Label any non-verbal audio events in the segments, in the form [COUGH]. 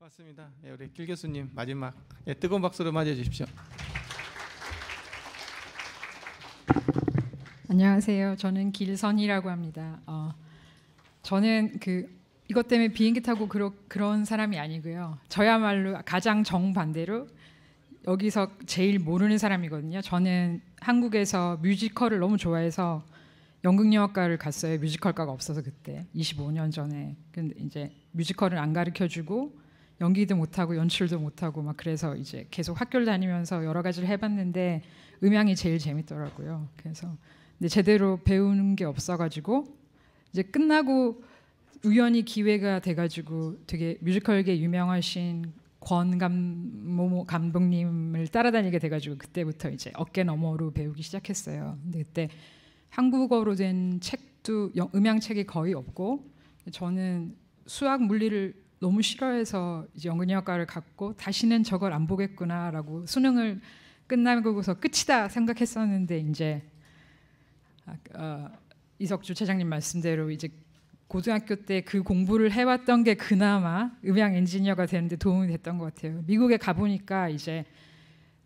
맞습니다. 예, 우리 길 교수님 마지막 예, 뜨거운 박수로 맞이해 주십시오. 안녕하세요. 저는 길선이라고 합니다. 어, 저는 그 이것 때문에 비행기 타고 그러, 그런 사람이 아니고요. 저야말로 가장 정반대로 여기서 제일 모르는 사람이거든요. 저는 한국에서 뮤지컬을 너무 좋아해서 연극영화과를 갔어요. 뮤지컬과가 없어서 그때 25년 전에. 근데 이제 뮤지컬을 안 가르쳐 주고 연기도 못하고 연출도 못하고 막 그래서 이제 계속 학교를 다니면서 여러 가지를 해봤는데 음향이 제일 재밌더라고요. 그래서 근데 제대로 배우는 게 없어가지고 이제 끝나고 우연히 기회가 돼가지고 되게 뮤지컬계 유명하신 권감 모 감독님을 따라다니게 돼가지고 그때부터 이제 어깨 너머로 배우기 시작했어요. 근데 그때 한국어로 된 책도 음향 책이 거의 없고 저는 수학 물리를 너무 싫어해서 이제 연근이학과를 갔고 다시는 저걸 안 보겠구나라고 수능을 끝나고서 끝이다 생각했었는데 이제 아, 어, 이석주 차장님 말씀대로 이제 고등학교 때 그 공부를 해왔던 게 그나마 음향 엔지니어가 되는데 도움이 됐던 것 같아요. 미국에 가보니까 이제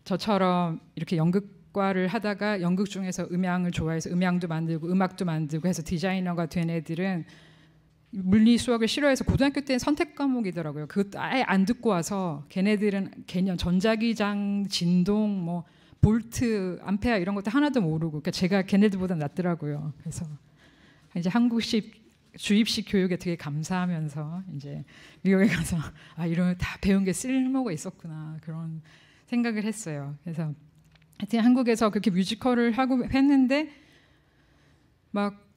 저처럼 이렇게 연극과를 하다가 연극 중에서 음향을 좋아해서 음향도 만들고 음악도 만들고 해서 디자이너가 된 애들은 물리 수학을 싫어해서 고등학교 때는 선택 과목이더라고요. 그것도 아예 안 듣고 와서 걔네들은 개념 전자기장 진동 뭐 볼트 암페어 이런 것도 하나도 모르고 그러니까 제가 걔네들보다 낫더라고요. 그래서 이제 한국식 주입식 교육에 되게 감사하면서 이제 미국에 가서 아 이런 다 배운 게 쓸모가 있었구나 그런 생각을 했어요. 그래서 하여튼 한국에서 그렇게 뮤지컬을 하고 했는데 막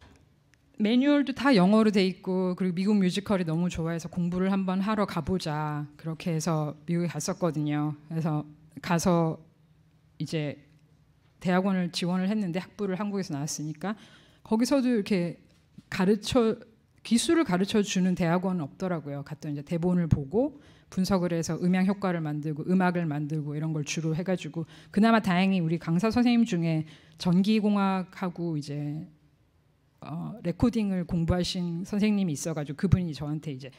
매뉴얼도 다 영어로 돼 있고 그리고 미국 뮤지컬이 너무 좋아해서 공부를 한번 하러 가보자 그렇게 해서 미국에 갔었거든요. 그래서 가서 이제 대학원을 지원을 했는데 학부를 한국에서 나왔으니까 거기서도 이렇게 가르쳐 기술을 가르쳐 주는 대학원은 없더라고요. 갔던 이제 대본을 보고 분석을 해서 음향 효과를 만들고 음악을 만들고 이런 걸 주로 해가지고 그나마 다행히 우리 강사 선생님 중에 전기공학하고 이제 어, 레코딩을 공부하신 선생님이 있어가지고 그분이 저한테 이제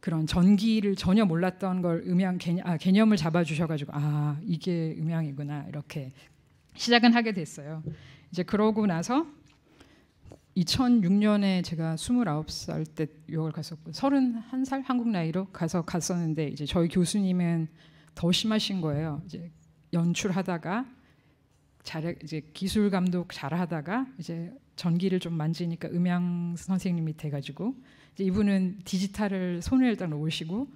그런 전기를 전혀 몰랐던 걸 음향 개념, 아, 개념을 잡아주셔가지고 아 이게 음향이구나 이렇게 시작은 하게 됐어요. 이제 그러고 나서 2006년에 제가 29살 때 유학을 갔었고 31살 한국 나이로 가서 갔었는데 이제 저희 교수님은 더 심하신 거예요. 이제 연출하다가 잘 이제 기술 감독 잘 하다가 이제 전기를 좀 만지니까 음향 선생님이 돼가지고 이제 이분은 디지털을 손을 일단 놓으시고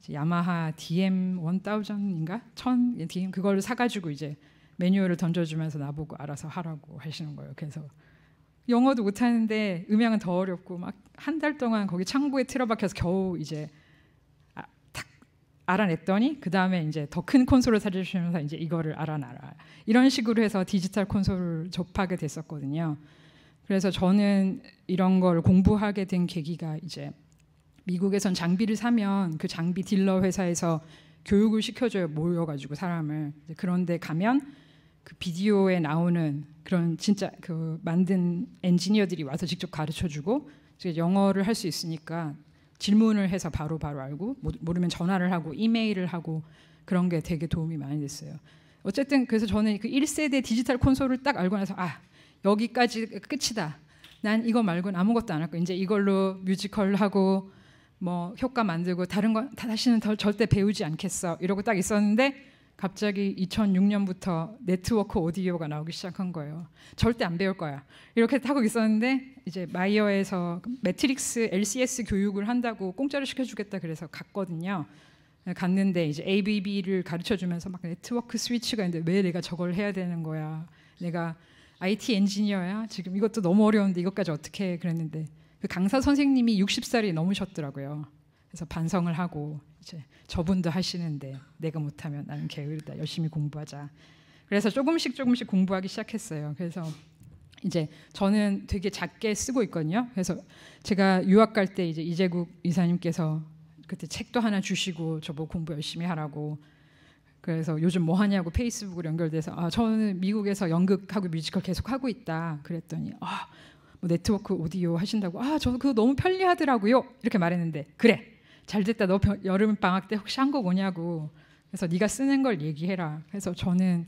이제 야마하 DM 1000인가 1000 DM 그걸 사가지고 이제 매뉴얼을 던져주면서 나보고 알아서 하라고 하시는 거예요. 그래서 영어도 못하는데 음향은 더 어렵고 막 한 달 동안 거기 창고에 틀어박혀서 겨우 이제 알아냈더니 그 다음에 이제 더 큰 콘솔을 사주시면서 이제 이거를 알아나라 이런 식으로 해서 디지털 콘솔을 접하게 됐었거든요. 그래서 저는 이런 걸 공부하게 된 계기가 이제 미국에선 장비를 사면 그 장비 딜러 회사에서 교육을 시켜줘요 모여가지고 사람을 그런데 가면 그 비디오에 나오는 그런 진짜 그 만든 엔지니어들이 와서 직접 가르쳐주고 영어를 할 수 있으니까 질문을 해서 바로바로 알고 모르면 전화를 하고 이메일을 하고 그런 게 되게 도움이 많이 됐어요. 어쨌든 그래서 저는 그 1세대 디지털 콘솔을 딱 알고 나서 아 여기까지 끝이다. 난 이거 말고는 아무것도 안 할 거. 이제 이걸로 뮤지컬 하고 뭐 효과 만들고 다른 거 다시는 더 절대 배우지 않겠어. 이러고 딱 있었는데 갑자기 2006년부터 네트워크 오디오가 나오기 시작한 거예요. 절대 안 배울 거야. 이렇게 하고 있었는데 이제 마이어에서 매트릭스 LCS 교육을 한다고 공짜로 시켜주겠다 그래서 갔거든요. 갔는데 이제 ABB를 가르쳐주면서 막 네트워크 스위치가 있는데 왜 내가 저걸 해야 되는 거야? 내가 IT 엔지니어야? 지금 이것도 너무 어려운데 이것까지 어떻게 해? 그랬는데 그 강사 선생님이 60살이 넘으셨더라고요. 그래서 반성을 하고 이제 저분도 하시는데 내가 못하면 나는 게으르다 열심히 공부하자. 그래서 조금씩 조금씩 공부하기 시작했어요. 그래서 이제 저는 되게 작게 쓰고 있거든요. 그래서 제가 유학 갈 때 이제 이재국 이사님께서 그때 책도 하나 주시고 저 뭐 공부 열심히 하라고 그래서 요즘 뭐 하냐고 페이스북으로 연결돼서 아 저는 미국에서 연극하고 뮤지컬 계속 하고 있다 그랬더니 아 뭐 네트워크 오디오 하신다고 아저 그거 너무 편리하더라고요 이렇게 말했는데 그래 잘 됐다 너 여름 방학 때 혹시 한국 오냐고 그래서 네가 쓰는 걸 얘기해라 해서 저는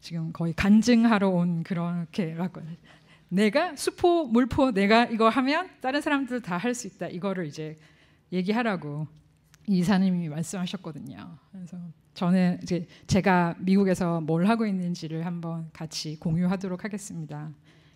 지금 거의 간증하러 온 그렇게 라고 내가 수포 물포 내가 이거 하면 다른 사람들 다할 수 있다 이거를 이제 얘기하라고 이사님이 말씀하셨거든요. 그래서 저는 이제 제가 미국에서 뭘 하고 있는지를 한번 같이 공유하도록 하겠습니다.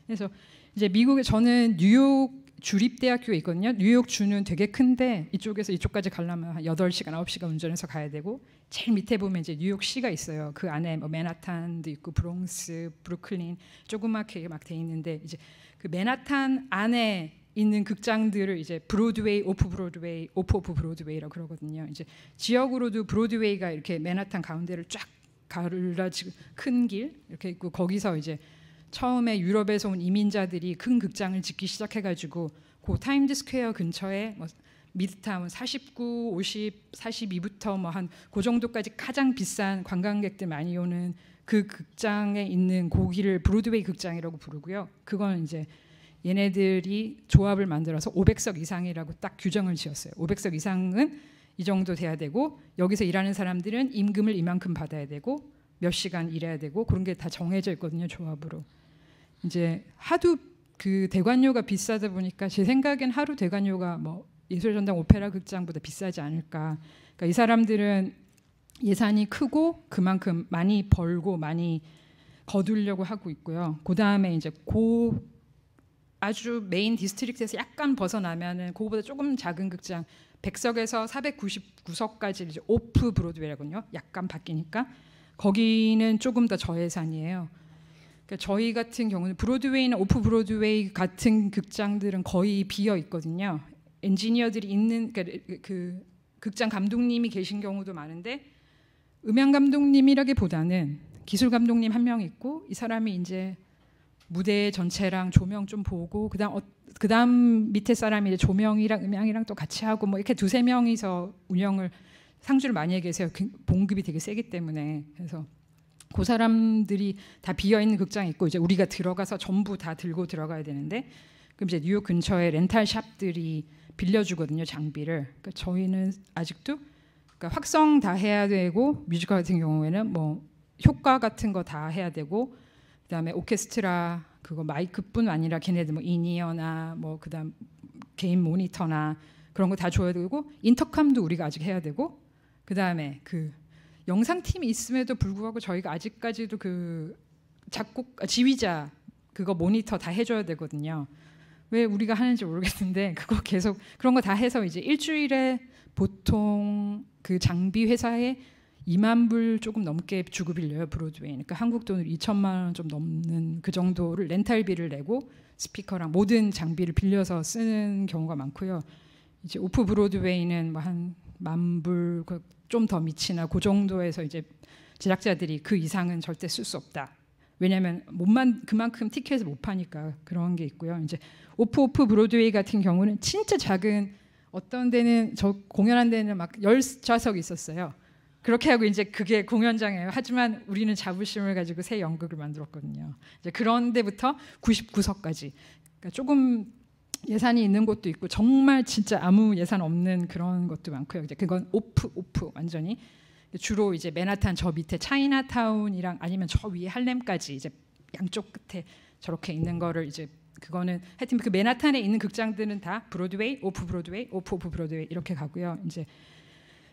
그래서 이제 미국에 저는 뉴욕 주립대학교에 있거든요. 뉴욕 주는 되게 큰데 이쪽에서 이쪽까지 가려면 한 8시간, 9시간 운전해서 가야 되고 제일 밑에 보면 이제 뉴욕시가 있어요. 그 안에 뭐 맨하탄도 있고 브롱스, 브루클린 조그맣게 막 돼 있는데 이제 그 맨하탄 안에 있는 극장들을 이제 브로드웨이, 오프 브로드웨이, 오프 오프 브로드웨이라고 그러거든요. 이제 지역으로도 브로드웨이가 이렇게 맨하탄 가운데를 쫙가르라지고큰 길 이렇게 있고 거기서 이제 처음에 유럽에서 온 이민자들이 큰 극장을 짓기 시작해가지고 고그 타임즈 스퀘어 근처에 뭐 미드타운 49, 50, 42부터 뭐한그 정도까지 가장 비싼 관광객들 많이 오는 그 극장에 있는 고기를 브로드웨이 극장이라고 부르고요. 그건 이제 얘네들이 조합을 만들어서 500석 이상이라고 딱 규정을 지었어요. 500석 이상은 이 정도 돼야 되고 여기서 일하는 사람들은 임금을 이만큼 받아야 되고 몇 시간 일해야 되고 그런 게 다 정해져 있거든요 조합으로. 이제 하도 그 대관료가 비싸다 보니까 제 생각엔 하루 대관료가 뭐 예술전당 오페라 극장보다 비싸지 않을까. 그러니까 이 사람들은 예산이 크고 그만큼 많이 벌고 많이 거두려고 하고 있고요. 그 다음에 이제 고 아주 메인 디스트릭트에서 약간 벗어나면은 그거보다 조금 작은 극장 백석에서 499석까지 이제 오프 브로드웨이라군요. 약간 바뀌니까 거기는 조금 더 저예산이에요. 그러니까 저희 같은 경우는 브로드웨이나 오프 브로드웨이 같은 극장들은 거의 비어 있거든요. 엔지니어들이 있는 그러니까 그 극장 감독님이 계신 경우도 많은데 음향 감독님이라기보다는 기술 감독님 한 명 있고 이 사람이 이제 무대 전체랑 조명 좀 보고 그다음 어, 그다음 밑에 사람이 조명이랑 음향이랑 또 같이 하고 뭐 이렇게 두세 명이서 운영을 상주를 많이 계세요. 그 봉급이 되게 세기 때문에 그래서 그 사람들이 다 비어 있는 극장 있고 이제 우리가 들어가서 전부 다 들고 들어가야 되는데 그럼 이제 뉴욕 근처에 렌탈 샵들이 빌려주거든요 장비를. 그러니까 저희는 아직도 그러니까 확성 다 해야 되고 뮤지컬 같은 경우에는 뭐 효과 같은 거 다 해야 되고 그다음에 오케스트라 그거 마이크뿐 아니라 걔네들 뭐 인이어나 뭐 그다음 개인 모니터나 그런 거 다 줘야 되고 인터컴도 우리가 아직 해야 되고 그다음에 그 영상팀이 있음에도 불구하고 저희가 아직까지도 그 작곡 아, 지휘자 그거 모니터 다 해줘야 되거든요. 왜 우리가 하는지 모르겠는데 [LAUGHS] 그거 계속 그런 거 다 해서 이제 일주일에 보통 그 장비 회사에 2만 불 조금 넘게 주고 빌려요 브로드웨이. 그러니까 한국 돈으로 2천만 원 좀 넘는 그 정도를 렌탈비를 내고 스피커랑 모든 장비를 빌려서 쓰는 경우가 많고요. 이제 오프 브로드웨이는 뭐 한 만 불 그 좀더 미치나 그 정도에서 이제 제작자들이 그 이상은 절대 쓸 수 없다. 왜냐하면 못만 그만큼 티켓을 못 파니까 그런 게 있고요. 이제 오프 오프 브로드웨이 같은 경우는 진짜 작은 어떤 데는 저 공연한 데는 막 열 좌석 이 있었어요. 그렇게 하고 이제 그게 공연장이에요. 하지만 우리는 자부심을 가지고 새 연극을 만들었거든요. 이제 그런 데부터 99석까지 그러니까 조금 예산이 있는 곳도 있고 정말 진짜 아무 예산 없는 그런 것도 많고요. 이제 그건 오프 오프 완전히 주로 이제 맨하탄 저 밑에 차이나타운이랑 아니면 저 위에 할렘까지 이제 양쪽 끝에 저렇게 있는 거를 이제 그거는 하여튼 그 맨하탄에 있는 극장들은 다 브로드웨이, 오프 브로드웨이, 오프 오프 브로드웨이 이렇게 가고요. 이제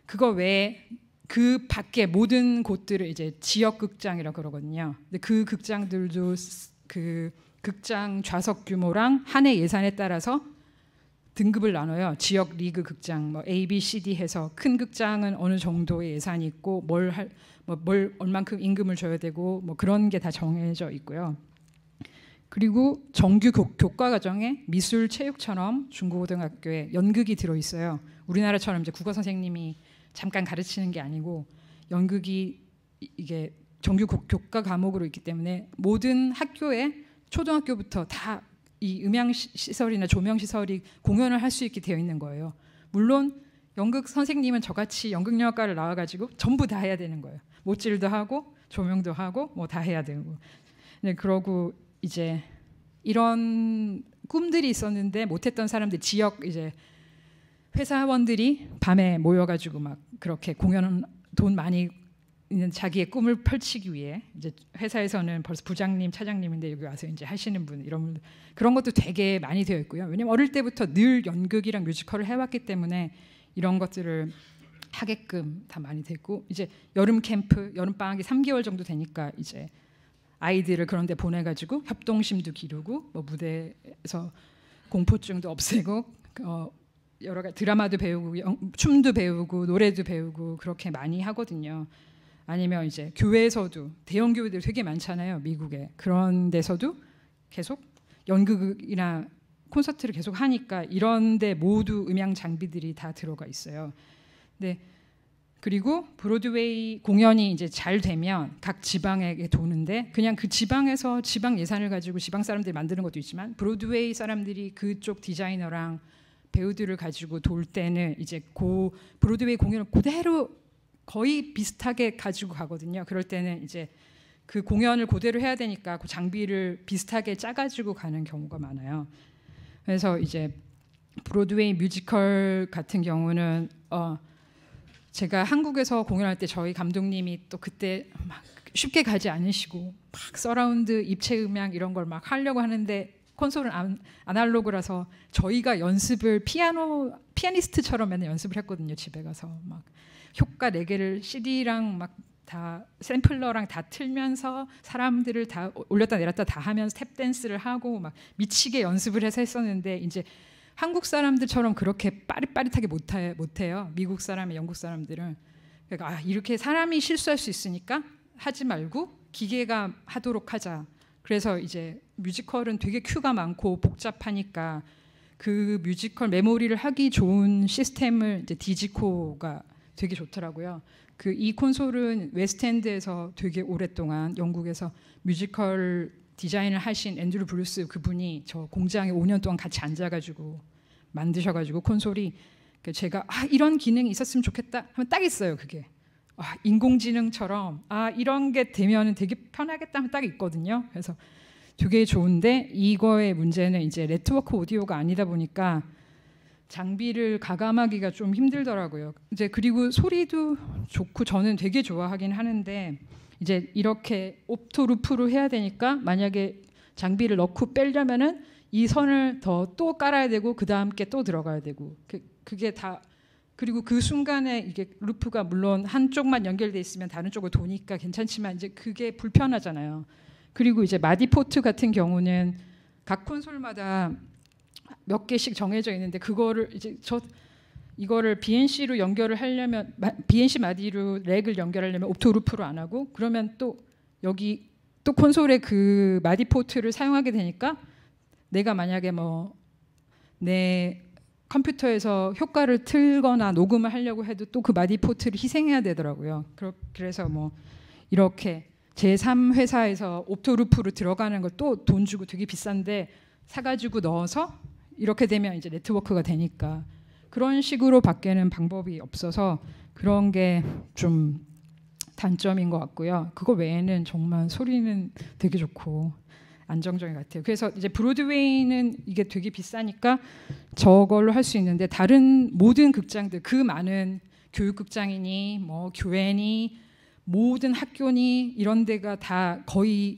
그거 외에 그 밖에 모든 곳들을 이제 지역 극장이라고 그러거든요. 근데 그 극장들도 그 극장 좌석 규모랑 한해 예산에 따라서 등급을 나눠요. 지역 리그 극장 뭐 A, B, C, D 해서 큰 극장은 어느 정도의 예산이 있고 뭘할뭘뭐 얼만큼 임금을 줘야 되고 뭐 그런 게 다 정해져 있고요. 그리고 정규 교과 과정에 미술 체육처럼 중고등학교에 연극이 들어 있어요. 우리나라처럼 이제 국어 선생님이 잠깐 가르치는 게 아니고 연극이 이게 정규 교과 과목으로 있기 때문에 모든 학교에 초등학교부터 다 이 음향 시설이나 조명 시설이 공연을 할 수 있게 되어 있는 거예요. 물론 연극 선생님은 저같이 연극영화과를 나와가지고 전부 다 해야 되는 거예요. 모질도 하고 조명도 하고 뭐 다 해야 되고. 네, 그러고 이제 이런 꿈들이 있었는데 못했던 사람들 지역 이제 회사원들이 밤에 모여가지고 막 그렇게 공연 돈 많이 있는 자기의 꿈을 펼치기 위해 이제 회사에서는 벌써 부장님, 차장님인데 여기 와서 이제 하시는 분 이런 분들 그런 것도 되게 많이 되어 있고요. 왜냐면 어릴 때부터 늘 연극이랑 뮤지컬을 해왔기 때문에 이런 것들을 하게끔 다 많이 되고 이제 여름 캠프, 여름 방학이 3개월 정도 되니까 이제 아이들을 그런데 보내가지고 협동심도 기르고 뭐 무대에서 공포증도 없애고 어, 여러 가지 드라마도 배우고 춤도 배우고 노래도 배우고 그렇게 많이 하거든요. 아니면 이제 교회에서도 대형 교회들 되게 많잖아요 미국에 그런 데서도 계속 연극이나 콘서트를 계속 하니까 이런데 모두 음향 장비들이 다 들어가 있어요. 네. 그리고 브로드웨이 공연이 이제 잘 되면 각 지방에 게 도는데 그냥 그 지방에서 지방 예산을 가지고 지방 사람들이 만드는 것도 있지만 브로드웨이 사람들이 그쪽 디자이너랑 배우들을 가지고 돌 때는 이제 고 브로드웨이 공연을 그대로 거의 비슷하게 가지고 가거든요. 그럴 때는 이제 그 공연을 고대로 해야 되니까 그 장비를 비슷하게 짜가지고 가는 경우가 많아요. 그래서 이제 브로드웨이 뮤지컬 같은 경우는 어 제가 한국에서 공연할 때 저희 감독님이 또 그때 막 쉽게 가지 않으시고 막 서라운드 입체 음향 이런 걸 막 하려고 하는데 콘솔은 안, 아날로그라서 저희가 연습을 피아노 피아니스트처럼 맨날 연습을 했거든요 집에 가서 막 효과 4개를 CD랑 막 다 샘플러랑 다 틀면서 사람들을 다 올렸다 내렸다 다 하면서 탭 댄스를 하고 막 미치게 연습을 해서 했었는데 이제 한국 사람들처럼 그렇게 빠릿빠릿하게 못해, 못해요. 미국 사람이 영국 사람들은 그러니까 아, 이렇게 사람이 실수할 수 있으니까 하지 말고 기계가 하도록 하자. 그래서 이제 뮤지컬은 되게 큐가 많고 복잡하니까 그 뮤지컬 메모리를 하기 좋은 시스템을 이제 디지코가 되게 좋더라고요. 그 이 콘솔은 웨스트엔드에서 되게 오랫동안 영국에서 뮤지컬 디자인을 하신 앤드류 브루스 그분이 저 공장에 5년 동안 같이 앉아가지고 만드셔가지고 콘솔이 그 제가 아 이런 기능이 있었으면 좋겠다 하면 딱 있어요 그게 아, 인공지능처럼 아 이런 게 되면 되게 편하겠다 하면 딱 있거든요 그래서 되게 좋은데 이거의 문제는 이제 네트워크 오디오가 아니다 보니까 장비를 가감하기가 좀 힘들더라고요. 이제 그리고 소리도 좋고 저는 되게 좋아하긴 하는데 이제 이렇게 옵토루프로 해야 되니까 만약에 장비를 넣고 빼려면은 이 선을 더 또 깔아야 되고 그 다음 게또 들어가야 되고 그, 그게 다 그리고 그 순간에 이게 루프가 물론 한쪽만 연결돼 있으면 다른 쪽을 도니까 괜찮지만 이제 그게 불편하잖아요. 그리고 이제 마디포트 같은 경우는 각 콘솔마다 몇 개씩 정해져 있는데 그거를 이제 저 이거를 BNC로 연결을 하려면 BNC 마디로 렉을 연결하려면 옵토루프로 안 하고 그러면 또 여기 또콘솔에그 마디 포트를 사용하게 되니까 내가 만약에 뭐 내 컴퓨터에서 효과를 틀거나 녹음을 하려고 해도 또 그 마디 포트를 희생해야 되더라고요. 그래서 뭐 이렇게 제3회사에서 옵토루프로 들어가는 걸 또 돈 주고 되게 비싼데 사가지고 넣어서 이렇게 되면 이제 네트워크가 되니까 그런 식으로 바뀌는 방법이 없어서 그런 게 좀 단점인 것 같고요. 그거 외에는 정말 소리는 되게 좋고 안정적인 것 같아요. 그래서 이제 브로드웨이는 이게 되게 비싸니까 저걸로 할 수 있는데 다른 모든 극장들 그 많은 교육극장이니 뭐 교회니 모든 학교니 이런 데가 다 거의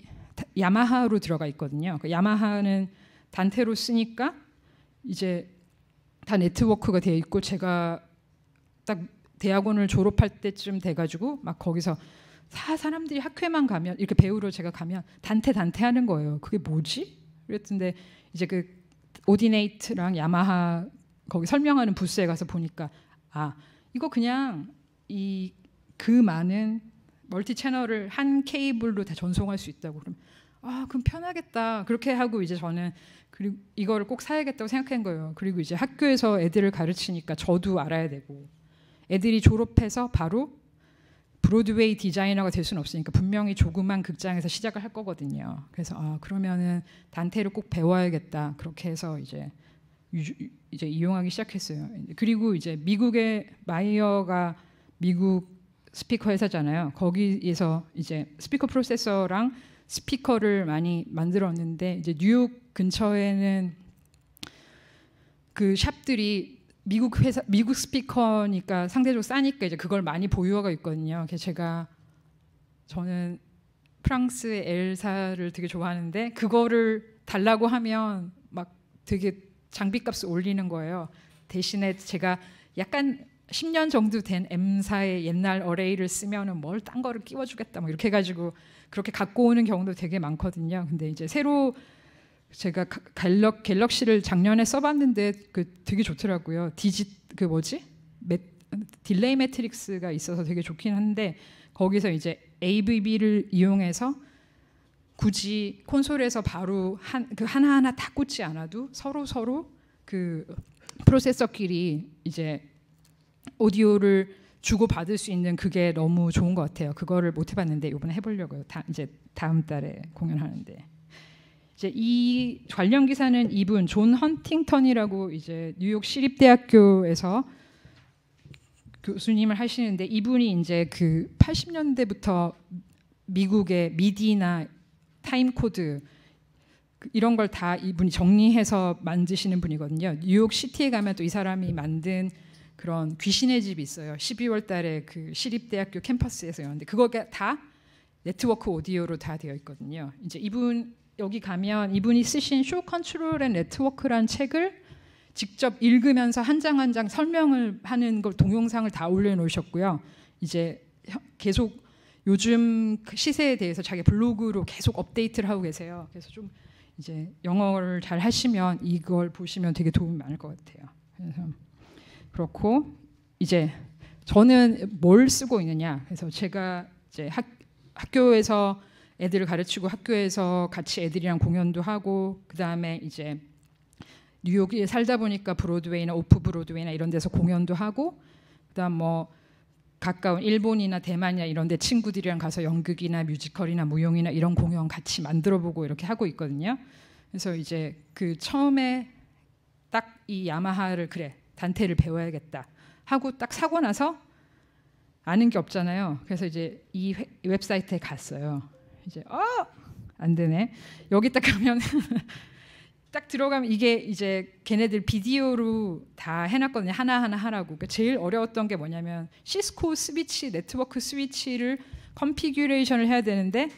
야마하로 들어가 있거든요. 그 야마하는 단테로 쓰니까 이제 다 네트워크가 돼 있고 제가 딱 대학원을 졸업할 때쯤 돼가지고 막 거기서 다 사람들이 학회만 가면 이렇게 배우러 제가 가면 단테 단테 하는 거예요. 그게 뭐지? 그랬던데 이제 그 오디네이트랑 야마하 거기 설명하는 부스에 가서 보니까 아 이거 그냥 이 그 많은 멀티 채널을 한 케이블로 다 전송할 수 있다고 그럼 아 그럼 편하겠다 그렇게 하고 이제 저는 그리고 이거를 꼭 사야겠다고 생각한 거예요. 그리고 이제 학교에서 애들을 가르치니까 저도 알아야 되고 애들이 졸업해서 바로 브로드웨이 디자이너가 될 수는 없으니까 분명히 조그만 극장에서 시작을 할 거거든요. 그래서 아 그러면은 단테를 꼭 배워야겠다 그렇게 해서 이제 유주, 이제 이용하기 시작했어요. 그리고 이제 미국의 마이어가 미국 스피커 회사잖아요. 거기에서 이제 스피커 프로세서랑 스피커를 많이 만들었는데 이제 뉴욕 근처에는 그 샵들이 미국 회사 미국 스피커니까 상대적으로 싸니까 이제 그걸 많이 보유하고 있거든요. 그래서 제가 저는 프랑스의 엘사를 되게 좋아하는데 그거를 달라고 하면 막 되게 장비값을 올리는 거예요. 대신에 제가 약간 10년 정도 된 M사의 옛날 어레이를 쓰면은 뭘 딴 거를 끼워주겠다 뭐 이렇게 해가지고 그렇게 갖고 오는 경우도 되게 많거든요. 근데 이제 새로 제가 갤럭, 갤럭시를 작년에 써봤는데 그 되게 좋더라고요. 디지그 뭐지? 매, 딜레이 매트릭스가 있어서 되게 좋긴 한데 거기서 이제 AVB를 이용해서 굳이 콘솔에서 바로 한 그 하나하나 다 꽂지 않아도 서로 서로 그 프로세서끼리 이제 오디오를 주고 받을 수 있는 그게 너무 좋은 것 같아요. 그거를 못 해봤는데 이번에 해보려고요. 다, 이제 다음 달에 공연하는데 이제 이 관련 기사는 이분 존 헌팅턴이라고 이제 뉴욕 시립대학교에서 교수님을 하시는데 이분이 이제 그 80년대부터 미국의 미디나 타임코드 그 이런 걸 다 이분이 정리해서 만드시는 분이거든요. 뉴욕 시티에 가면 또 이 사람이 만든 그런 귀신의 집이 있어요. 12월 달에 그 시립대학교 캠퍼스에서 여는데 그거가 다 네트워크 오디오로 다 되어 있거든요. 이제 이분 여기 가면 이분이 쓰신 쇼 컨트롤 앤 네트워크란 책을 직접 읽으면서 한 장 한 장 설명을 하는 걸 동영상을 다 올려 놓으셨고요. 이제 계속 요즘 그 시세에 대해서 자기 블로그로 계속 업데이트를 하고 계세요. 그래서 좀 이제 영어를 잘 하시면 이걸 보시면 되게 도움이 많을 것 같아요. 그래서 그렇고 이제 저는 뭘 쓰고 있느냐. 그래서 제가 이제 학, 학교에서 애들을 가르치고 학교에서 같이 애들이랑 공연도 하고 그다음에 이제 뉴욕에 살다 보니까 브로드웨이나 오프 브로드웨이나 이런 데서 공연도 하고 그다음 뭐 가까운 일본이나 대만이나 이런 데 친구들이랑 가서 연극이나 뮤지컬이나 무용이나 이런 공연 같이 만들어 보고 이렇게 하고 있거든요. 그래서 이제 그 처음에 딱 이 야마하를 그래 단테를 배워야겠다 하고 딱 사고 나서 아는 게 없잖아요. 그래서 이제 이 웹사이트에 갔어요. 이제 어안 되네. 여기 딱 가면 [LAUGHS] 딱 들어가면 이게 이제 걔네들 비디오로 다 해놨거든요. 하나하나 하라고. 그러니까 제일 어려웠던 게 뭐냐면 시스코 스위치, 네트워크 스위치를 컨피규레이션을 해야 되는데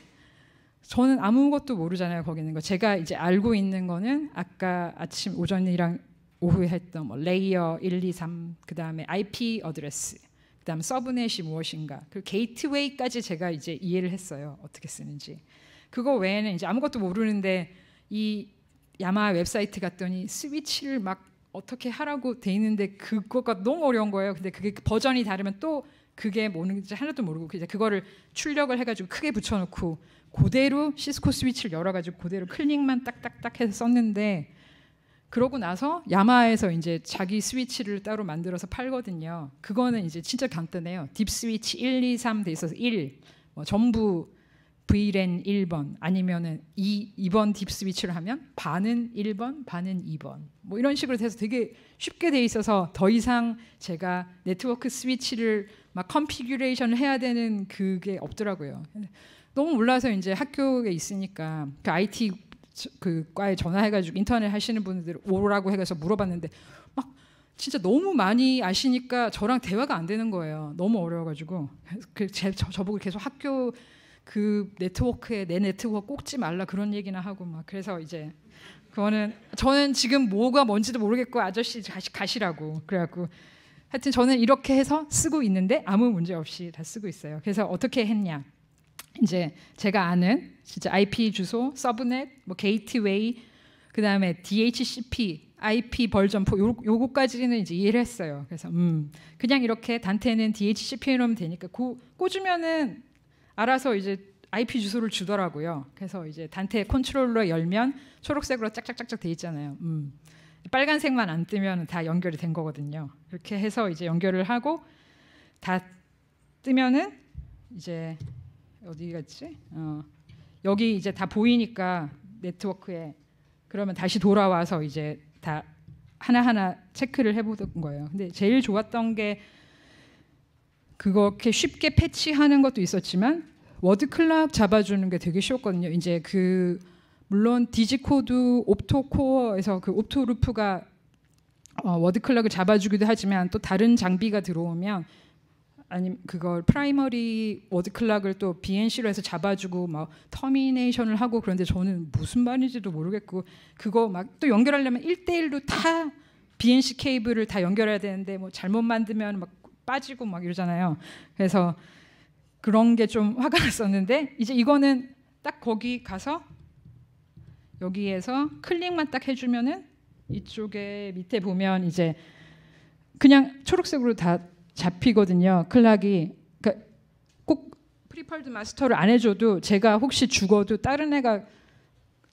저는 아무것도 모르잖아요. 거기 있는 거. 제가 이제 알고 있는 거는 아까 아침 오전이랑 오후에 했던 뭐 레이어 1, 2, 3, 그 다음에 IP 어드레스, 그 다음 서브넷이 무엇인가, 그 게이트웨이까지 제가 이제 이해를 했어요. 어떻게 쓰는지. 그거 외에는 이제 아무것도 모르는데 이 야마 웹사이트 갔더니 스위치를 막 어떻게 하라고 돼 있는데 그거가 너무 어려운 거예요. 근데 그게 버전이 다르면 또 그게 뭐는지 하나도 모르고 이제 그거를 출력을 해가지고 크게 붙여놓고 그대로 시스코 스위치를 열어가지고 그대로 클릭만 딱딱딱 해서 썼는데 그러고 나서 야마에서 이제 자기 스위치를 따로 만들어서 팔거든요. 그거는 이제 진짜 간단해요. 딥 스위치 1, 2, 3 돼 있어서 1, 뭐 전부 V랜 1번 아니면은 2, 2번 딥 스위치를 하면 반은 1번, 반은 2번. 뭐 이런 식으로 돼서 되게 쉽게 돼 있어서 더 이상 제가 네트워크 스위치를 막 컨피규레이션을 해야 되는 그게 없더라고요. 너무 몰라서 이제 학교에 있으니까 그 IT 그 과에 전화해가지고 인터넷 하시는 분들 오라고 해서 물어봤는데 막 진짜 너무 많이 아시니까 저랑 대화가 안 되는 거예요. 너무 어려워가지고 그 제, 저, 보고 계속 학교 그 네트워크에 내 네트워크 꼭지 말라 그런 얘기나 하고 막 그래서 이제 그거는 저는 지금 뭐가 뭔지도 모르겠고 아저씨 가시, 가시라고 그래갖고 하여튼 저는 이렇게 해서 쓰고 있는데 아무 문제 없이 다 쓰고 있어요. 그래서 어떻게 했냐? 이제 제가 아는 진짜 IP 주소, 서브넷, 뭐 게이트웨이, 그 다음에 DHCP, IP 버전 4 요, 요거까지는 이제 이해를 했어요. 그래서 음, 그냥 이렇게 단테는 DHCP 이러면 되니까 고, 꽂으면은 알아서 이제 IP 주소를 주더라고요. 그래서 이제 단테 컨트롤러 열면 초록색으로 짝짝짝짝 돼 있잖아요. 음. 빨간색만 안 뜨면 다 연결이 된 거거든요. 이렇게 해서 이제 연결을 하고 다 뜨면은 이제 어디 갔지? 어, 여기 이제 다 보이니까 네트워크에 그러면 다시 돌아와서 이제 다 하나하나 체크를 해보던 거예요. 근데 제일 좋았던 게 그렇게 쉽게 패치하는 것도 있었지만 워드 클락 잡아주는 게 되게 쉬웠거든요. 이제 그 물론 디지코드 옵토 코어에서 그 옵토 루프가 어, 워드 클락을 잡아주기도 하지만 또 다른 장비가 들어오면 아니 그걸 프라이머리 워드 클락을 또 BNC로 해서 잡아주고 막 뭐 터미네이션을 하고 그런데 저는 무슨 말인지도 모르겠고 그거 막 또 연결하려면 1대1로 다 BNC 케이블을 다 연결해야 되는데 뭐 잘못 만들면 막 빠지고 막 이러잖아요. 그래서 그런 게 좀 [LAUGHS] 화가 났었는데 이제 이거는 딱 거기 가서 여기에서 클릭만 딱 해주면은 이쪽에 밑에 보면 이제 그냥 초록색으로 다 잡히거든요. 클락이 그러니까 꼭 프리펄드 마스터를 안 해줘도 제가 혹시 죽어도 다른 애가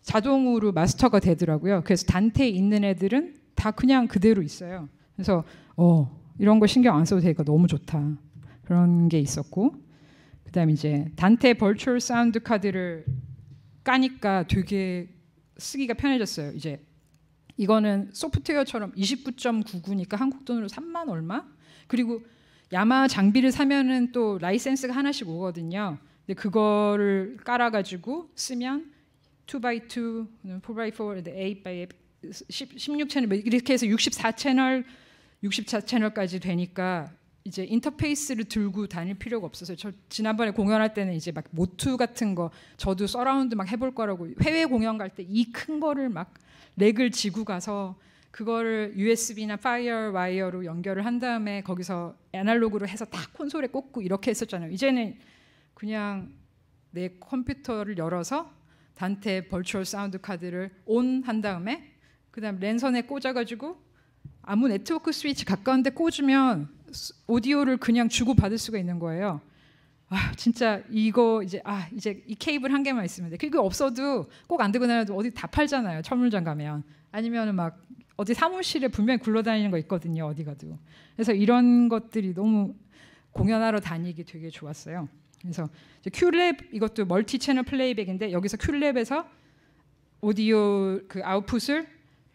자동으로 마스터가 되더라고요. 그래서 단테에 있는 애들은 다 그냥 그대로 있어요. 그래서 어 이런 거 신경 안 써도 되니까 너무 좋다 그런 게 있었고 그다음 이제 단테 벌추얼 사운드 카드를 까니까 되게 쓰기가 편해졌어요. 이제 이거는 소프트웨어처럼 29.99니까 한국 돈으로 3만 얼마? 그리고 야마 장비를 사면은 또 라이센스가 하나씩 오거든요. 근데 그거를 깔아가지고 쓰면 2x2, 4x4, 8x8, 16채널 이렇게 해서 64채널, 64채널까지 되니까 이제 인터페이스를 들고 다닐 필요가 없어서 저 지난번에 공연할 때는 이제 막 모투 같은 거 저도 서라운드 막 해볼 거라고 해외 공연 갈 때 이 큰 거를 막 렉을 지고 가서 그거를 USB나 파이어와이어로 연결을 한 다음에 거기서 애날로그로 해서 딱 콘솔에 꽂고 이렇게 했었잖아요. 이제는 그냥 내 컴퓨터를 열어서 단테 벌추얼 사운드 카드를 온 한 다음에 그다음 랜선에 꽂아가지고 아무 네트워크 스위치 가까운데 꽂으면 오디오를 그냥 주고 받을 수가 있는 거예요. 아 진짜 이거 이제 아 이제 이 케이블 한 개만 있으면 돼. 그게 없어도 꼭 안 되고 나도 어디 다 팔잖아요. 철물점 가면 아니면은 막 어디 사무실에 분명히 굴러다니는 거 있거든요. 어디 가도. 그래서 이런 것들이 너무 공연하러 다니기 되게 좋았어요. 그래서 큐랩 이것도 멀티 채널 플레이백인데 여기서 큐랩에서 오디오 그 아웃풋을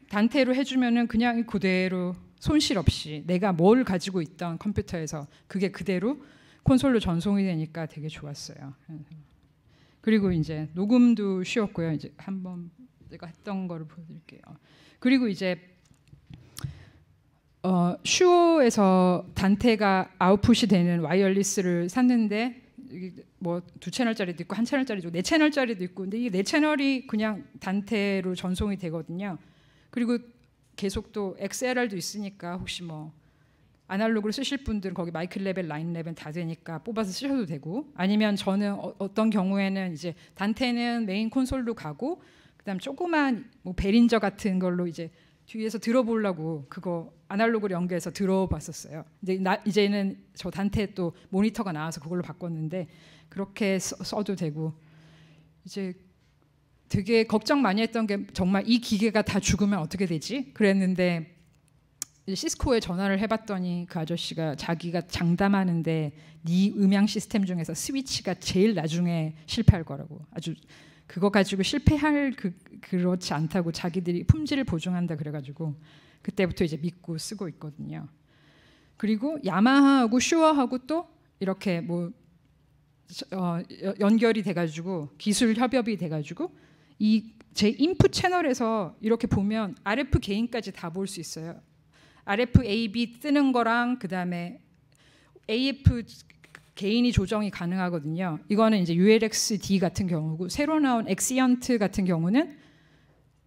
단테로 해주면은 그냥 그대로 손실 없이 내가 뭘 가지고 있던 컴퓨터에서 그게 그대로 콘솔로 전송이 되니까 되게 좋았어요. 그리고 이제 녹음도 쉬웠고요. 이제 한번 내가 했던 거를 보여드릴게요. 그리고 이제 어, 슈오에서 단테가 아웃풋이 되는 와이어리스를 샀는데 뭐두 채널짜리도 있고 한 채널짜리도 있고 네 채널짜리도 있고 근데 이 네 채널이 그냥 단테로 전송이 되거든요. 그리고 계속 또 XLR도 있으니까 혹시 뭐 아날로그를 쓰실 분들은 거기 마이크 레벨, 라인 레벨 다 되니까 뽑아서 쓰셔도 되고 아니면 저는 어, 떤 경우에는 이제 단테는 메인 콘솔로 가고 그다음 조그만 뭐 베린저 같은 걸로 이제 뒤에서 들어보려고 그거 아날로그로연계해서 들어봤었어요. 이제 나, 이제는 저 단테 또 모니터가 나와서 그걸로 바꿨는데 그렇게 써, 도 되고 이제 되게 걱정 많이 했던 게 정말 이 기계가 다 죽으면 어떻게 되지? 그랬는데 시스코에 전화를 해봤더니 그 아저씨가 자기가 장담하는데 네 음향 시스템 중에서 스위치가 제일 나중에 실패할 거라고 아주 그거 가지고 실패할 그, 그렇지 않다고 자기들이 품질을 보증한다 그래가지고 그때부터 이제 믿고 쓰고 있거든요. 그리고 야마하하고 슈어하고 또 이렇게 뭐 어, 연결이 돼가지고 기술 협업이 돼가지고 이 제 인풋 채널에서 이렇게 보면 RF 개인까지 다 볼 수 있어요. RF AB 뜨는 거랑 그 다음에 AF 개인이 조정이 가능하거든요. 이거는 이제 ULXD 같은 경우고 새로 나온 엑시언트 e 같은 경우는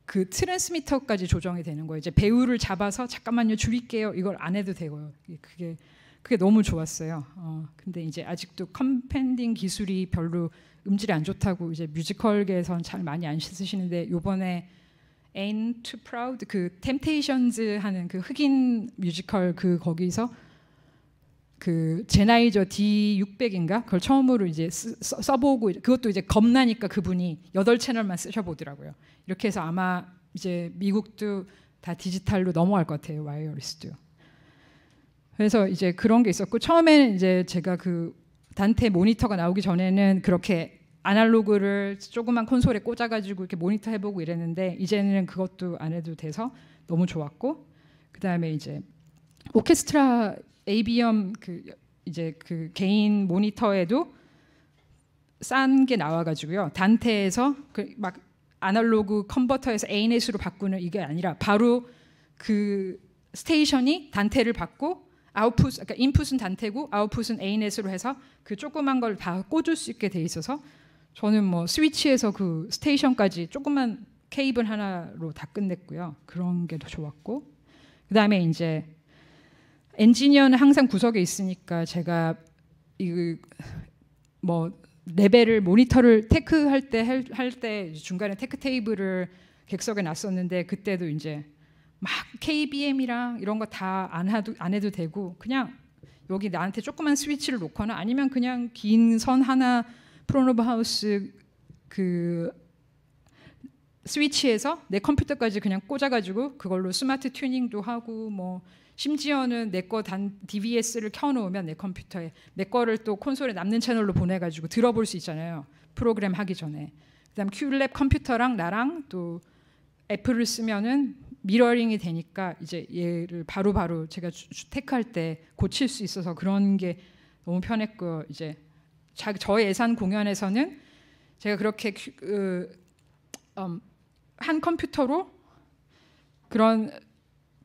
그 트랜스미터까지 조정이 되는 거예요. 이제 배우를 잡아서 잠깐만요 줄일게요 이걸 안 해도 되고요. 그게 그게 너무 좋았어요. 어, 근데 이제 아직도 컴펜딩 기술이 별로 음질이 안 좋다고 이제 뮤지컬계에선 잘 많이 안 쓰시는데 요번에 Ain't Too Proud 그 Temptations 하는 그 흑인 뮤지컬 그 거기서 그 제나이저 D600인가 그걸 처음으로 이제 쓰, 써, 보고 그것도 이제 겁나니까 그분이 여덟 채널만 쓰셔보더라고요. 이렇게 해서 아마 이제 미국도 다 디지털로 넘어갈 것 같아요 와이어리스도. 그래서 이제 그런 게 있었고 처음에는 이제 제가 그 단테 모니터가 나오기 전에는 그렇게 아날로그를 조그만 콘솔에 꽂아가지고 이렇게 모니터 해보고 이랬는데 이제는 그것도 안 해도 돼서 너무 좋았고 그 다음에 이제 오케스트라 ABM 그 이제 그 개인 모니터에도 싼 게 나와가지고요. 단테에서그막 아날로그 컨버터에서 ANS로 바꾸는 이게 아니라 바로 그 스테이션이 단테를 받고 아웃풋, 그러니까 인풋은 단테고 아웃풋은 ANS로 해서 그 조그만 걸 다 꽂을 수 있게 돼 있어서 저는 뭐 스위치에서 그 스테이션까지 조그만 케이블 하나로 다 끝냈고요. 그런 게 더 좋았고 그 다음에 이제 엔지니어는 항상 구석에 있으니까 제가 이 뭐 레벨을 모니터를 테크할 때 할 때 중간에 테크 테이블을 객석에 놨었는데 그때도 이제 막 KBM이랑 이런 거 다 안 해도 안 해도 되고 그냥 여기 나한테 조그만 스위치를 놓거나 아니면 그냥 긴 선 하나 프로노브 하우스 그 스위치에서 내 컴퓨터까지 그냥 꽂아가지고 그걸로 스마트 튜닝도 하고 뭐 심지어는 내 거 단 DVS를 켜놓으면 내 컴퓨터에 내 거를 또 콘솔에 남는 채널로 보내가지고 들어볼 수 있잖아요. 프로그램 하기 전에. 그다음 큐랩 컴퓨터랑 나랑 또 애플을 쓰면은 미러링이 되니까 이제 얘를 바로바로 바로 제가 주택할 때 고칠 수 있어서 그런 게 너무 편했고 이제 자, 저 예산 공연에서는 제가 그렇게 큐, 그, 음, 한 컴퓨터로 그런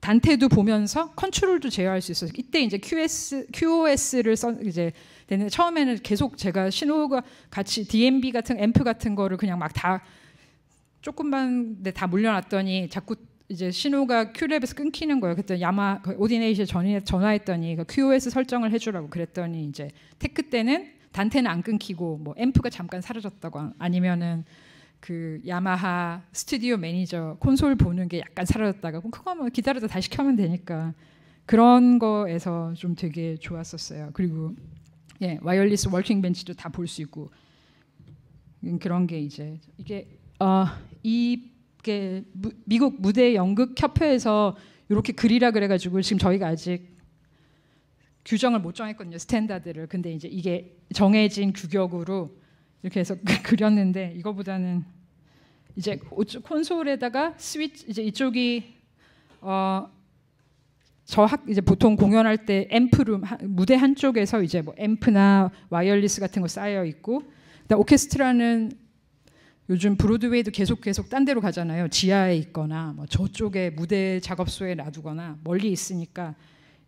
단태도 보면서 컨트롤도 제어할 수 있어요. 이때 이제 QS, QoS를 써 이제 되는 처음에는 계속 제가 신호가 같이 DMB 같은 앰프 같은 거를 그냥 막 다 조금만 데다 네, 물려놨더니 자꾸 이제 신호가 큐랩에서 끊기는 거예요. 그때 야마 그 오디네이션 전에 전화했더니 그 QoS 설정을 해주라고 그랬더니 이제 테크 때는 단태는 안 끊기고 뭐 앰프가 잠깐 사라졌다고 아니면은 그 야마하 스튜디오 매니저 콘솔 보는 게 약간 사라졌다가 그거 뭐 기다려서 다시 켜면 되니까 그런 거에서 좀 되게 좋았었어요. 그리고 예, 와이어리스 워킹 벤치도 다 볼 수 있고 음, 그런 게 이제 이게 어, 이게 무, 미국 무대 연극 협회에서 이렇게 글이라 그래가지고 지금 저희가 아직 규정을 못 정했거든요 스탠다드를 근데 이제 이게 정해진 규격으로 이렇게 해서 [LAUGHS] 그렸는데 이거보다는 이제 콘솔에다가 스위치 이제 이쪽이 어, 저 학 이제 보통 공연할 때 앰프룸 무대 한쪽에서 이제 뭐 앰프나 와이어리스 같은 거 쌓여 있고 그다음 오케스트라는 요즘 브로드웨이도 계속 계속 딴 데로 가잖아요. 지하에 있거나 뭐 저쪽에 무대 작업소에 놔두거나 멀리 있으니까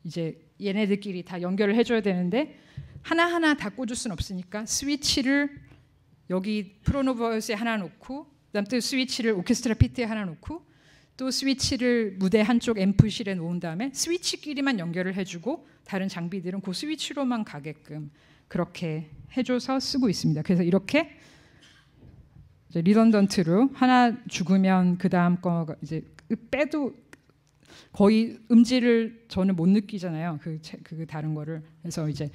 이제 얘네들끼리 다 연결을 해줘야 되는데 하나하나 다 꽂을 순 없으니까 스위치를 여기 프로노버스에 하나 놓고 그다음 또 스위치를 오케스트라 피트에 하나 놓고 또 스위치를 무대 한쪽 앰프실에 놓은 다음에 스위치끼리만 연결을 해주고 다른 장비들은 그 스위치로만 가게끔 그렇게 해줘서 쓰고 있습니다. 그래서 이렇게 리던던트로 하나 죽으면 그 다음 거 이제 빼도 거의 음질을 저는 못 느끼잖아요. 그, 그 다른 거를 그래서 이제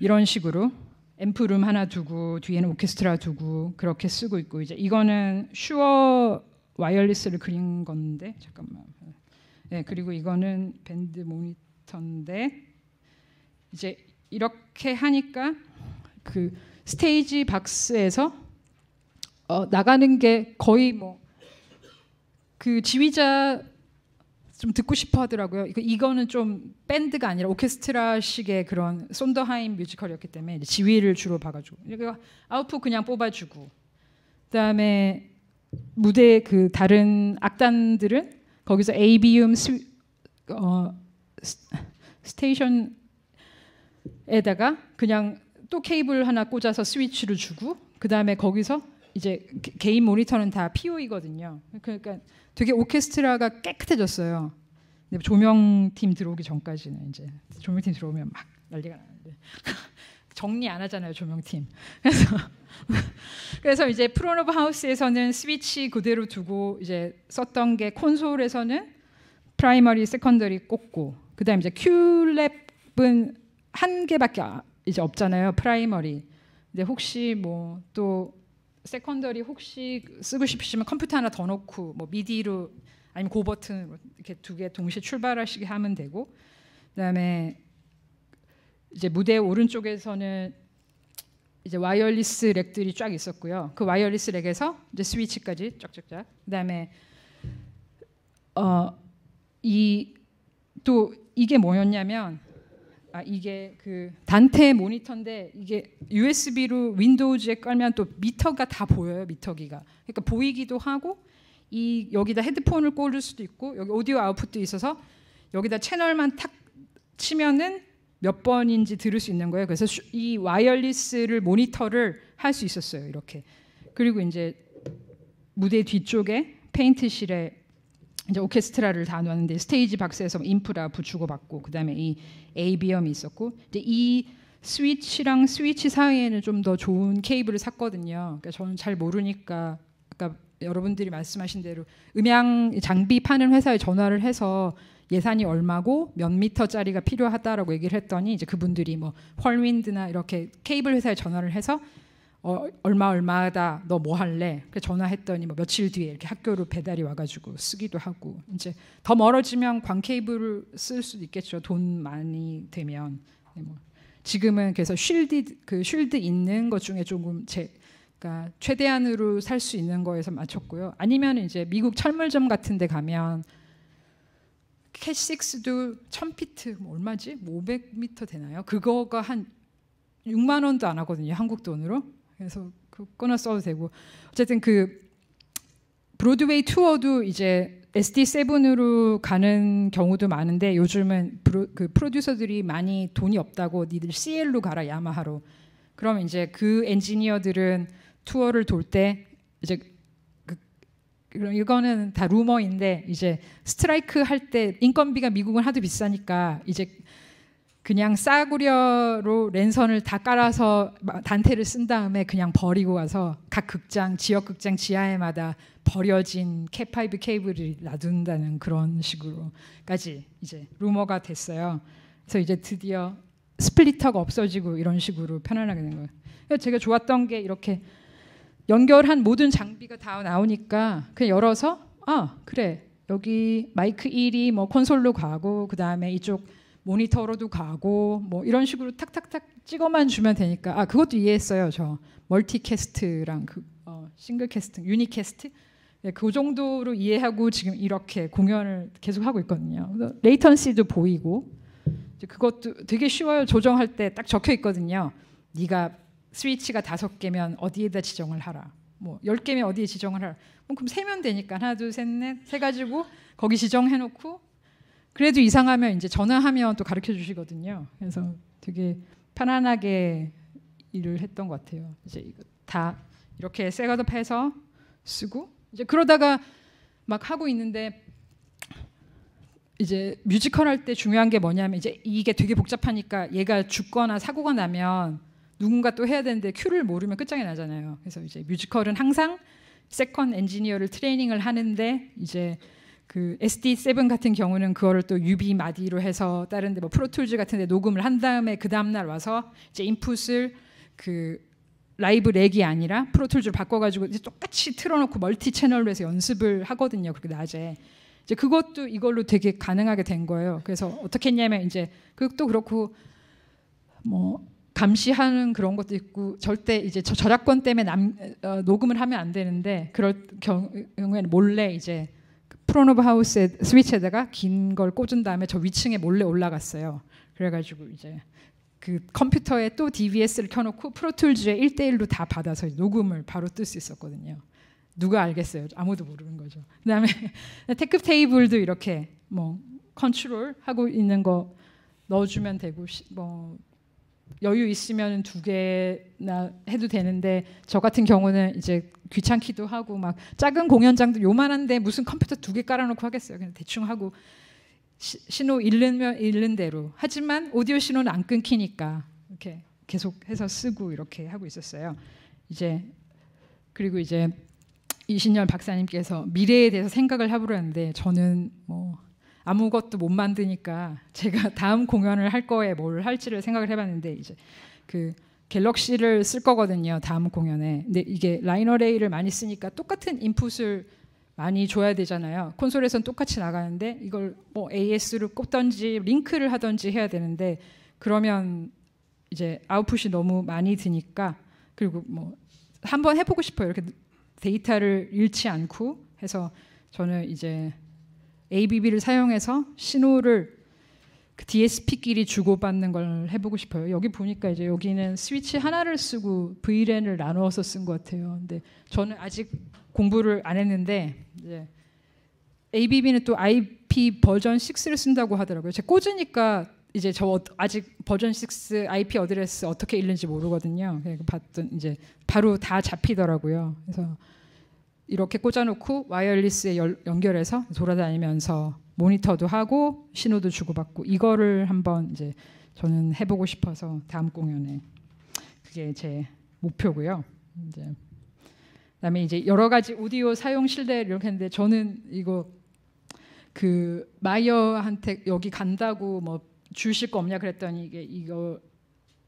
이런 식으로 앰프룸 하나 두고 뒤에는 오케스트라 두고 그렇게 쓰고 있고 이제 이거는 슈어 와이어리스를 그린 건데 잠깐만. 네, 그리고 이거는 밴드 모니터인데 이제 이렇게 하니까 그 스테이지 박스에서 어, 나가는 게 거의 뭐 그 지휘자 좀 듣고 싶어 하더라고요. 이거, 는좀 밴드가 아니라 오케스트라식의 그런 손더하임 뮤지컬이었기 때문에 지휘를 주로 봐가지고 아웃풋 그냥 뽑아주고 그다음에 무대 그 다른 악단들은 거기서 AB음 스, 어, 스테이션에다가 그냥 또 케이블 하나 꽂아서 스위치를 주고 그 다음에 거기서 이제 개인 모니터는 다 PO이거든요. 그러니까 되게 오케스트라가 깨끗해졌어요. 근데 조명팀 들어오기 전까지는 이제 조명팀 들어오면 막 난리가 나는데 [LAUGHS] 정리 안 하잖아요 조명팀. 그래서 [LAUGHS] 그래서 이제 프로노브 하우스에서는 스위치 그대로 두고 이제 썼던 게 콘솔에서는 프라이머리, 세컨더리 꽂고 그다음 이제 큐랩은 한 개밖에 아, 이제 없잖아요 프라이머리. 근데 혹시 뭐또 세컨더리 혹시 쓰고 싶으시면 컴퓨터 하나 더놓고뭐 미디로 아니면 고 버튼 이렇게 두 개 동시에 출발하시게 하면 되고 그다음에 이제 무대 오른쪽에서는 이제 와이어리스 렉들이 쫙 있었고요. 그 와이어리스 렉에서 이제 스위치까지 쫙쫙쫙. 그다음에 어이또 이게 뭐였냐면 아 이게 그 단테 모니터인데 이게 USB로 윈도우즈에 깔면 또 미터가 다 보여요 미터기가 그러니까 보이기도 하고 이 여기다 헤드폰을 꽂을 수도 있고 여기 오디오 아웃풋도 있어서 여기다 채널만 탁 치면은 몇 번인지 들을 수 있는 거예요 그래서 이 와이어리스를 모니터를 할 수 있었어요 이렇게 그리고 이제 무대 뒤쪽에 페인트실에 이제 오케스트라를 다누었는데 스테이지 박스에서 인프라 부추고 받고 그다음에 이 ABM이 있었고 이제 이 스위치랑 스위치 사이에는 좀 더 좋은 케이블을 샀거든요. 그러니까 저는 잘 모르니까 아까 여러분들이 말씀하신 대로 음향 장비 파는 회사에 전화를 해서 예산이 얼마고 몇 미터짜리가 필요하다라고 얘기를 했더니 이제 그분들이 뭐 헐윈드나 이렇게 케이블 회사에 전화를 해서 어, 얼마 얼마다 너 뭐 할래? 그 전화했더니 뭐 며칠 뒤에 이렇게 학교로 배달이 와가지고 쓰기도 하고 이제 더 멀어지면 광케이블을 쓸 수도 있겠죠. 돈 많이 되면 네, 뭐 지금은 그래서 쉴드 그 쉴드 있는 것 중에 조금 제 그러니까 최대한으로 살 수 있는 거에서 맞췄고요. 아니면 이제 미국 철물점 같은데 가면 캐시스도 1000피트 뭐 얼마지? 5 0 0 미터 되나요? 그거가 한 6만 원도 안 하거든요. 한국 돈으로. 그래서 그 끊어 써도 되고 어쨌든 그 브로드웨이 투어도 이제 SD7으로 가는 경우도 많은데 요즘은 프로, 그 프로듀서들이 많이 돈이 없다고 니들 CL로 가라 야마하로 그럼 이제 그 엔지니어들은 투어를 돌 때 이제 그, 그럼 이거는 다 루머인데 이제 스트라이크 할 때 인건비가 미국은 하도 비싸니까 이제 그냥 싸구려로 랜선을 다 깔아서 단테를쓴 다음에 그냥 버리고 와서각 극장, 지역 극장 지하에마다 버려진 K5 케이블을 놔둔다는 그런 식으로까지 이제 루머가 됐어요. 그래서 이제 드디어 스플리터가 없어지고 이런 식으로 편안하게 된 거예요. 제가 좋았던 게 이렇게 연결한 모든 장비가 다 나오니까 그냥 열어서 아 그래 여기 마이크 1이 뭐 콘솔로 가고 그 다음에 이쪽 모니터로도 가고 뭐 이런 식으로 탁탁탁 찍어만 주면 되니까 아 그것도 이해했어요 저 멀티캐스트랑 그 어, 싱글캐스트 유니캐스트 네, 그 정도로 이해하고 지금 이렇게 공연을 계속 하고 있거든요 레이턴시도 보이고 이제 그것도 되게 쉬워요 조정할 때 딱 적혀 있거든요 네가 스위치가 다섯 개면 어디에다 지정을 하라 뭐열 개면 어디에 지정을 하라 뭐 그럼 세면 되니까 하나 둘셋넷세 가지고 거기 지정해 놓고 그래도 이상하면 이제 전화하면 또 가르쳐 주시거든요. 그래서 되게 편안하게 일을 했던 것 같아요. 이제 이거 다 이렇게 가업패서 쓰고 이제 그러다가 막 하고 있는데 이제 뮤지컬 할 때 중요한 게 뭐냐면 이제 이게 되게 복잡하니까 얘가 죽거나 사고가 나면 누군가 또 해야 되는데 큐를 모르면 끝장이 나잖아요. 그래서 이제 뮤지컬은 항상 세컨 엔지니어를 트레이닝을 하는데 이제 그 SD7 같은 경우는 그거를 또 UV 마디로 해서 다른데 뭐 프로툴즈 같은데 녹음을 한 다음에 그 다음 날 와서 이제 인풋을 그 라이브 렉이 아니라 프로툴즈로 바꿔가지고 이제 똑같이 틀어놓고 멀티 채널로 해서 연습을 하거든요. 그렇게 낮에 이제 그것도 이걸로 되게 가능하게 된 거예요. 그래서 어떻게 했냐면 이제 그것도 그렇고 뭐 감시하는 그런 것도 있고 절대 이제 저작권 때문에 남, 어, 녹음을 하면 안 되는데 그럴 경우에는 몰래 이제 프론오브 하우스에 스위치에다가 긴 걸 꽂은 다음에 저 위층에 몰래 올라갔어요. 그래가지고 이제 그 컴퓨터에 또 d b s 를 켜놓고 프로툴즈에 1대1로 다 받아서 녹음을 바로 뜰 수 있었거든요. 누가 알겠어요? 아무도 모르는 거죠. 그다음에 [LAUGHS] 테크 테이블도 이렇게 뭐 컨트롤 하고 있는 거 넣어주면 되고 뭐 여유 있으면 두 개나 해도 되는데 저 같은 경우는 이제 귀찮기도 하고 막 작은 공연장도 요만한데 무슨 컴퓨터 두 개 깔아놓고 하겠어요. 그냥 대충 하고 시, 신호 잃으면 잃는 대로. 하지만 오디오 신호는 안 끊기니까 이렇게 계속 해서 쓰고 이렇게 하고 있었어요. 이제 그리고 이제 이신열 박사님께서 미래에 대해서 생각을 해보려는데 저는 뭐 아무것도 못 만드니까 제가 [LAUGHS] 다음 공연을 할 거에 뭘 할지를 생각을 해봤는데 이제 그 갤럭시를 쓸 거거든요 다음 공연에 근데 이게 라이너레이를 많이 쓰니까 똑같은 인풋을 많이 줘야 되잖아요 콘솔에선 똑같이 나가는데 이걸 뭐 AS를 꼽던지 링크를 하던지 해야 되는데 그러면 이제 아웃풋이 너무 많이 드니까 그리고 뭐 한번 해보고 싶어요 이렇게 데이터를 잃지 않고 해서 저는 이제 ABB를 사용해서 신호를 그 DSP끼리 주고받는 걸 해보고 싶어요. 여기 보니까 이제 여기는 스위치 하나를 쓰고 VLAN을 나누어서 쓴 것 같아요. 근데 저는 아직 공부를 안 했는데 이제 ABB는 또 IP 버전 6를 쓴다고 하더라고요. 제가 꽂으니까 이제 저 어, 아직 버전 6 IP 어드레스 어떻게 읽는지 모르거든요. 봤던 이제 바로 다 잡히더라고요. 그래서 이렇게 꽂아놓고 와이어리스에 열, 연결해서 돌아다니면서 모니터도 하고 신호도 주고받고 이거를 한번 이제 저는 해보고 싶어서 다음 공연에 그게 제 목표고요. 이제 그다음에 이제 여러 가지 오디오 사용 실대 이렇게 했는데 저는 이거 그 마이어한테 여기 간다고 뭐 주실 거 없냐 그랬더니 이게 이거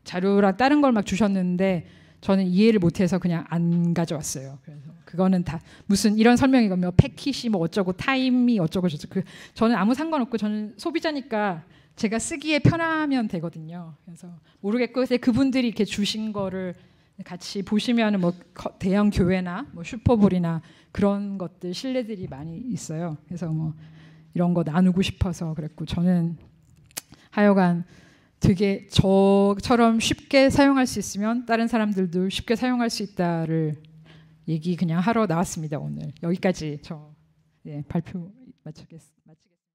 자료랑 다른 걸 막 주셨는데 저는 이해를 못해서 그냥 안 가져왔어요. 그래서 그거는 다 무슨 이런 설명이거든 패킷이 뭐 어쩌고 타임이 어쩌고 저쩌고 그 저는 아무 상관없고 저는 소비자니까 제가 쓰기에 편하면 되거든요. 그래서 모르겠고 근데 그분들이 이렇게 주신 거를 같이 보시면뭐 대형 교회나 뭐 슈퍼볼이나 그런 것들 신뢰들이 많이 있어요. 그래서 뭐 이런 거 나누고 싶어서 그랬고 저는 하여간 되게 저처럼 쉽게 사용할 수 있으면 다른 사람들도 쉽게 사용할 수 있다를 얘기 그냥 하러 나왔습니다 오늘 여기까지 저 예, 발표 마치겠습니다.